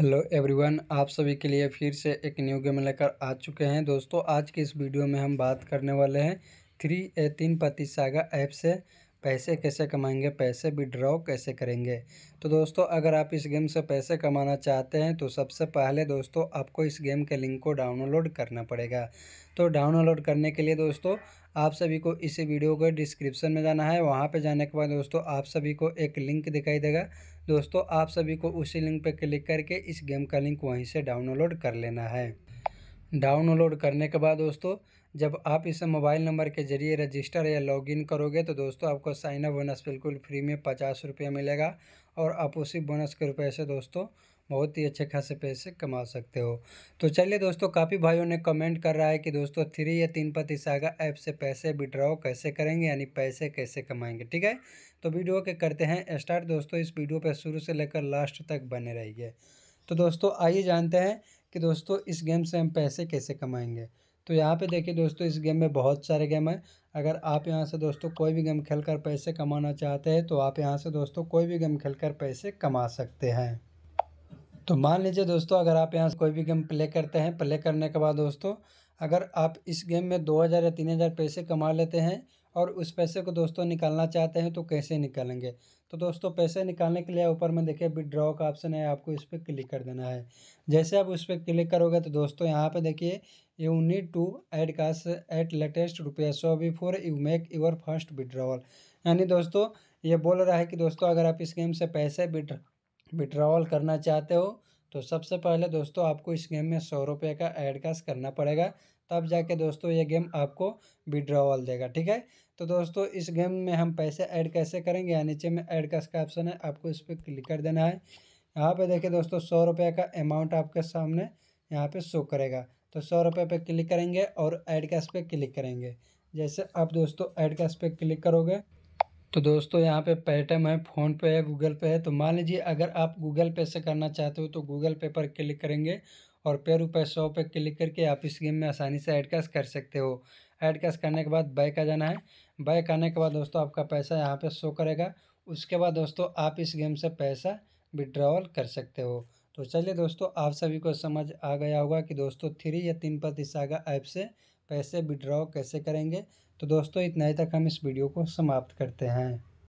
hello everyone आप सभी के लिए फिर से एक न्यू गेम लेकर आ चुके हैं दोस्तों आज के इस वीडियो में हम बात करने वाले हैं थ्री ए तीन पति सागा ऐप से पैसे कैसे कमाएंगे पैसे विड्रॉ कैसे करेंगे तो दोस्तों अगर आप इस गेम से पैसे कमाना चाहते हैं तो सबसे पहले दोस्तों आपको इस गेम के लिंक को डाउनलोड करना पड़ेगा तो डाउनलोड करने के लिए दोस्तों आप सभी को इसी वीडियो के डिस्क्रिप्शन में जाना है वहाँ पर जाने के बाद दोस्तों आप सभी को एक लिंक दिखाई देगा दोस्तों आप सभी को उसी लिंक पर क्लिक करके इस गेम का लिंक वहीं से डाउनलोड कर लेना है डाउनलोड करने के बाद दोस्तों जब आप इसे मोबाइल नंबर के ज़रिए रजिस्टर या लॉगिन करोगे तो दोस्तों आपको साइनअप बोनस बिल्कुल फ्री में पचास रुपया मिलेगा और आप उसी बोनस के रुपये से दोस्तों बहुत ही अच्छे खासे पैसे कमा सकते हो तो चलिए दोस्तों काफ़ी भाइयों ने कमेंट कर रहा है कि दोस्तों थ्री या तीन पति सागा ऐप से पैसे विड्रॉ कैसे करेंगे यानी पैसे कैसे कमाएंगे ठीक है तो वीडियो के करते हैं स्टार्ट दोस्तों इस वीडियो पर शुरू से लेकर लास्ट तक बने रहिए तो दोस्तों आइए जानते हैं कि दोस्तों इस गेम से हम पैसे कैसे कमाएंगे तो यहाँ पे देखिए दोस्तों इस गेम में बहुत सारे गेम हैं अगर आप यहाँ से दोस्तों कोई भी गेम खेल कर पैसे कमाना चाहते हैं तो आप यहाँ से दोस्तों कोई भी गेम खेल कर पैसे कमा सकते हैं तो मान लीजिए दोस्तों अगर आप यहाँ से कोई भी गेम प्ले करते हैं प्ले करने के बाद दोस्तों अगर आप इस गेम में दो हज़ार या तीन हज़ार पैसे कमा लेते हैं और उस पैसे को दोस्तों निकालना चाहते हैं तो कैसे निकालेंगे तो दोस्तों पैसे निकालने के लिए ऊपर में देखिए विड्रॉ का ऑप्शन है आपको इस पर क्लिक कर देना है जैसे आप उस पर क्लिक करोगे तो दोस्तों यहाँ पे देखिए you need to add cash at latest रुपया so before you make your first withdrawal यानी दोस्तों ये बोल रहा है कि दोस्तों अगर आप इस गेम से पैसे विड्रॉवल करना चाहते हो तो सबसे पहले दोस्तों आपको इस गेम में सौ रुपये का एड कास करना पड़ेगा तब जाके दोस्तों ये गेम आपको विड्रॉवल देगा ठीक है तो दोस्तों इस गेम में हम पैसे ऐड कैसे करेंगे या नीचे में ऐड का इसका ऑप्शन है आपको इस पर क्लिक कर देना है यहाँ पे देखिए दोस्तों सौ रुपये का अमाउंट आपके सामने यहाँ पे शो करेगा तो सौ रुपये पर क्लिक करेंगे और ऐड कैश पर क्लिक करेंगे जैसे आप दोस्तों ऐड कैश पे क्लिक करोगे तो दोस्तों यहाँ पे पेटीएम है फ़ोनपे है गूगल पे है तो मान लीजिए अगर आप गूगल पे से करना चाहते हो तो गूगल पे पर क्लिक करेंगे और पे रुपये सौ पे क्लिक करके आप इस गेम में आसानी से ऐड कैश कर सकते हो ऐड कैश करने के बाद बैक आ जाना है बैक आने के बाद दोस्तों आपका पैसा यहाँ पे शो करेगा उसके बाद दोस्तों आप इस गेम से पैसा विड्रॉवल कर सकते हो तो चलिए दोस्तों आप सभी को समझ आ गया होगा कि दोस्तों थ्री या तीन प्रतिशाखा ऐप से पैसे विड्रॉ कैसे करेंगे तो दोस्तों इतना ही तक हम इस वीडियो को समाप्त करते हैं